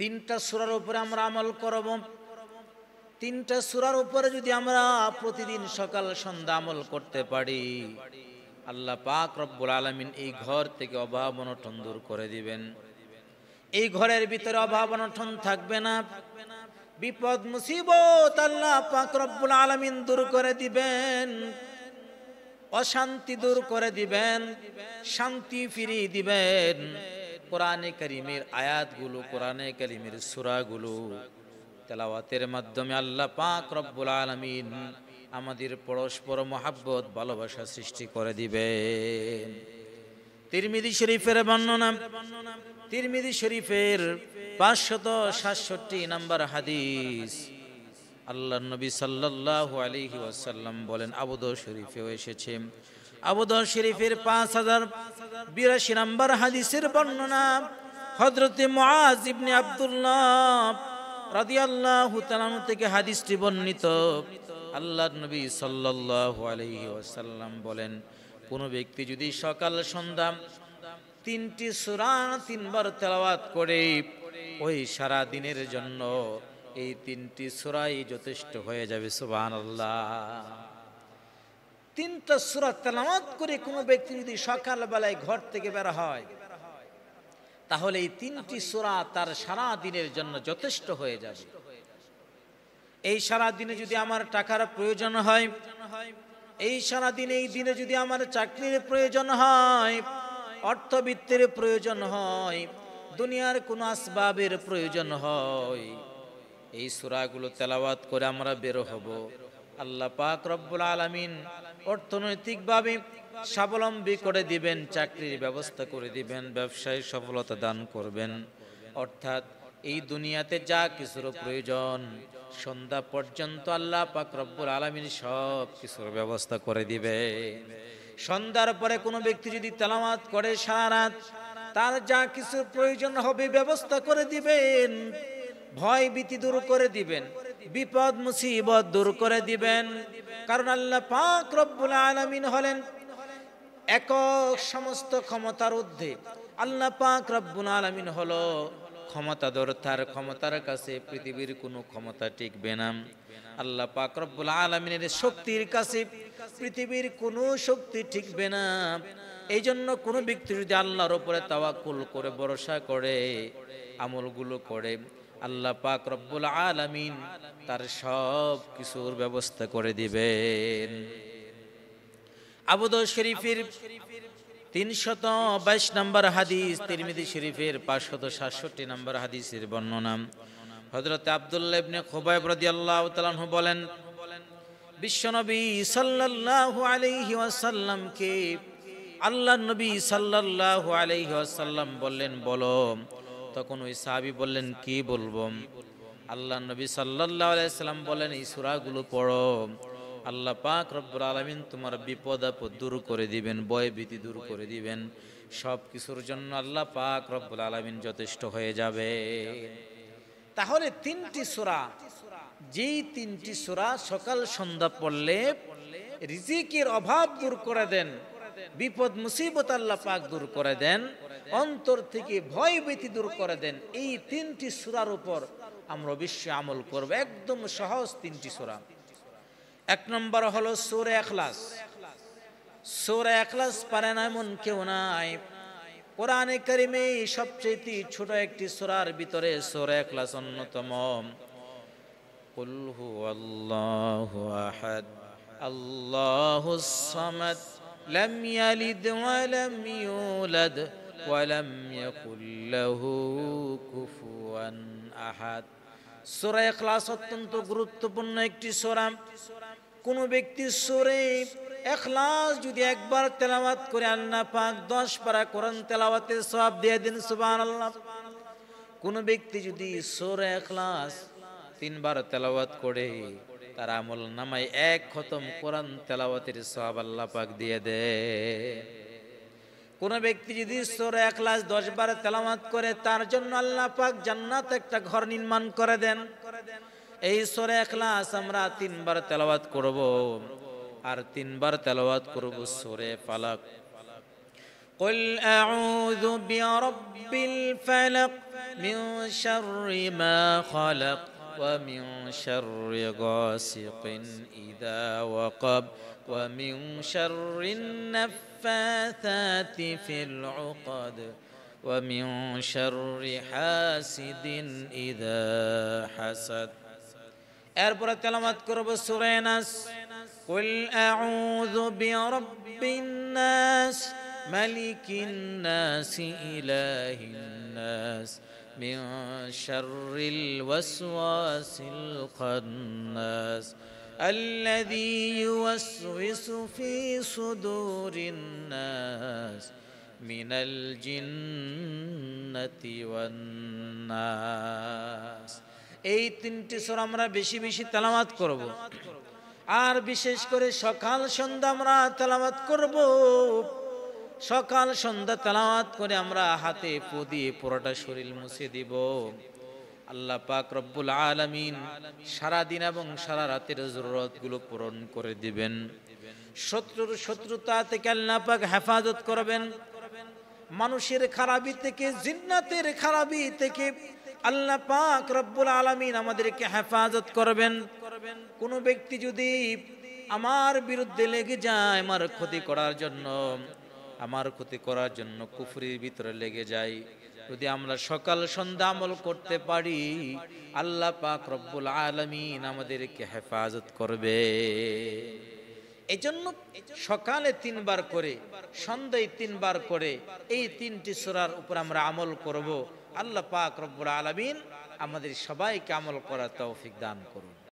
তিনটা সুরার উপরে আমরা আমল করব তিনটা সুরার উপরে যদি আমরা প্রতিদিন সকাল সন্ধ্যা আমল করতে পারি আল্লাহ পাক রব্বুল আলমিন এই ঘর থেকে অভাব অনটন দূর করে দিবেন এই ঘরের ভিতরে অভাব অনটন থাকবে না বিপদ মুসিবত আল্লাহ পাক রব্বুল আলমিন দূর করে দিবেন অশান্তি দূর করে দিবেন শান্তি ফিরিয়ে দিবেন কোরআনে করিমের আয়াতগুলো কোরআনে করিমের সুরাগুলো তেলাওয়াতের মাধ্যমে আল্লাহ পাক রব্বুল আলমিন আমাদের পরস্পর মহাব্বত ভালোবাসা সৃষ্টি করে দিবে তিরমিদি শরীফের বর্ণনা তিরমিদি শরীফের পাঁচশত সাতষট্টি নাম্বার হাদিস আল্লাহ নবী সাল্লাহ আলিহি ওয়াসাল্লাম বলেন আবুদ শরীফেও এসেছে আবুদ শরীফের পাঁচ হাজার বিরাশি নাম্বার হাদিসের বর্ণনা হজরতে মহাজ ইবনে আবদুল্লাহ রাদি আল্লাহ থেকে হাদিসটি বর্ণিত আল্লাহ নবী সাল্লাহ আলহি ওয়াসাল্লাম বলেন কোনো ব্যক্তি যদি সকাল সন্ধ্যা তিনটি সুরা তিনবার তেলাওয়াত করে ওই সারা দিনের জন্য এই তিনটি সুরাই যথেষ্ট হয়ে যাবে আল্লাহ তিনটা সুরা তেলামত করে কোনো ব্যক্তি যদি সকালবেলায় ঘর থেকে বের হয় তাহলে এই তিনটি সুরা তার সারা দিনের জন্য যথেষ্ট হয়ে যাবে এই সারা দিনে যদি আমার টাকার প্রয়োজন হয় এই সারা দিনে এই দিনে যদি আমার চাকরির প্রয়োজন হয় অর্থবিত্তের প্রয়োজন হয় দুনিয়ার কোনো আসবাবের প্রয়োজন হয় এই সুরাগুলো তেলাওয়াত করে আমরা বেরো হব আল্লাহ পাক রব্বুল আলমিন অর্থনৈতিকভাবে স্বাবলম্বী করে দিবেন চাকরির ব্যবস্থা করে দিবেন ব্যবসায় সফলতা দান করবেন অর্থাৎ এই দুনিয়াতে যা কিছুর প্রয়োজন সন্ধ্যা পর্যন্ত আল্লাহ পাক রব্বুল আলমিন সব কিছুর ব্যবস্থা করে দিবে সন্ধ্যার পরে কোনো ব্যক্তি যদি তেলামাত করে সারা রাত তার যা কিছুর প্রয়োজন হবে ব্যবস্থা করে দিবেন ভয় ভীতি দূর করে দিবেন বিপদ মুসিবত দূর করে দিবেন কারণ আল্লাহ পাক রব্বুল আলমিন হলেন একক সমস্ত ক্ষমতার ঊর্ধ্বে আল্লাহ পাক রব্বুল আলমিন হলো দর তার ক্ষমতার কাছে পৃথিবীর কোনো ক্ষমতা টিকবে না আল্লাহ পাক রব্বুল আলমিনের শক্তির কাছে পৃথিবীর কোনো শক্তি টিকবে না এই জন্য কোনো ব্যক্তি যদি আল্লাহর উপরে তাওয়াকুল করে ভরসা করে আমলগুলো করে আল্লাহ পাক রব্বুল আলামিন তার সব কিছুর ব্যবস্থা করে দিবেন আবুদ শরীফের তিনশত বাইশ নম্বর হাদিস তিরমিদি শরীফের পাঁচশত সাতষট্টি নম্বর হাদিসের বর্ণনা হজরত আবদুল্লাহ ইবনে খোবাইব রাদিয়াল্লাহু তাআলা বলেন বিশ্বনবী সাল্লাল্লাহু আলাইহি ওয়াসাল্লামকে আল্লাহর নবী সাল্লাল্লাহু আলাইহি ওয়াসাল্লাম বললেন বলো তখন ওই সাহাবি বললেন কি বলবো আল্লাহ নবী সাল্লাহ সাল্লাম বলেন এই সূরাগুলো পড়ো আল্লাহ পাক রব্বুর আলামিন তোমার বিপদ আপদ দূর করে দিবেন ভয় ভীতি দূর করে দিবেন সব কিছুর জন্য আল্লাহ পাক রব্বুল আলামিন যথেষ্ট হয়ে যাবে তাহলে তিনটি সুরা যেই তিনটি সুরা সকাল সন্ধ্যা পড়লে রিজিকের অভাব দূর করে দেন বিপদ মুসিবত আল্লাহ পাক দূর করে দেন অন্তর থেকে ভয় ব্যতি দূর করে দেন এই তিনটি সুরার উপর আমরা বিশ্বে আমল করব একদম সহজ তিনটি সুরা এক নম্বর হলো সোরে এখলাস সোরে এখলাস পারে না এমন কেউ নাই কোরআনে কারিমে সবচেয়ে ছোট একটি সোরার ভিতরে সোরে এখলাস অন্যতম قل আল্লাহ الله أحد ওয়ালাম ইয়াকুল লাহু কুফুয়ান আহাদ সূরা ইখলাস অত্যন্ত গুরুত্বপূর্ণ একটি সূরা কোন ব্যক্তি সূরা এখলাস যদি একবার তেলাওয়াত করে আল্লাহ পাক দশ পারা কোরআন তেলাওয়াতের সব দিয়ে দিন সুবহানাল্লাহ কোন ব্যক্তি যদি সূরা এখলাস তিনবার তেলাওয়াত করে তার আমল নামায় এক খতম কোরআন তেলাওয়াতের সব আল্লাহ পাক দিয়ে দেয় কোনো ব্যক্তি যদি সোরে এক লাশ দশ বার তেলামাত করে তার জন্য আল্লাহ পাক জান্নাত একটা ঘর নির্মাণ করে দেন এই সোরে এক আমরা তিনবার তেলাওয়াত করব আর তিনবার তেলাওয়াত করব সোরে ফালাক قل أعوذ برب الفلق من شر ما خلق ومن شر غاسق إذا وقب ومن شر النفاثات في العقد ومن شر حاسد إذا حسد أربرة كلمات كرب سورينس قل أعوذ برب الناس ملك الناس إله الناس من شر الوسواس الخناس الذي يوسوس في صدور الناس من الجنة والناس এই তিনটি সর আমরা বেশি বেশি তালামাত করব আর বিশেষ করে সকাল সন্ধ্যা আমরা তালামাত করব সকাল সন্ধ্যা তালাওয়াত করে আমরা হাতে পো দিয়ে পুরোটা শরীর মুছে দিব আল্লাহ পাক রব্বুল আলমিন সারাদিন এবং সারা রাতের জরুরতগুলো পূরণ করে দিবেন শত্রুর শত্রুতা থেকে আল্লাহ পাক হেফাজত করবেন মানুষের খারাপি থেকে জিন্নাতের খারাপি থেকে আল্লাহ পাক রব্বুল আলমিন আমাদেরকে হেফাজত করবেন কোনো ব্যক্তি যদি আমার বিরুদ্ধে লেগে যায় আমার ক্ষতি করার জন্য আমার ক্ষতি করার জন্য কুফরির ভিতরে লেগে যায় যদি আমরা সকাল সন্ধ্যা আমল করতে পারি আল্লাহ পাক রব্বুল আলমিন আমাদেরকে হেফাজত করবে এজন্য সকালে তিনবার করে সন্ধ্যায় তিনবার করে এই তিনটি সুরার উপর আমরা আমল করব আল্লাহ পাক রব্বুল আলমিন আমাদের সবাইকে আমল করার তৌফিক দান করুন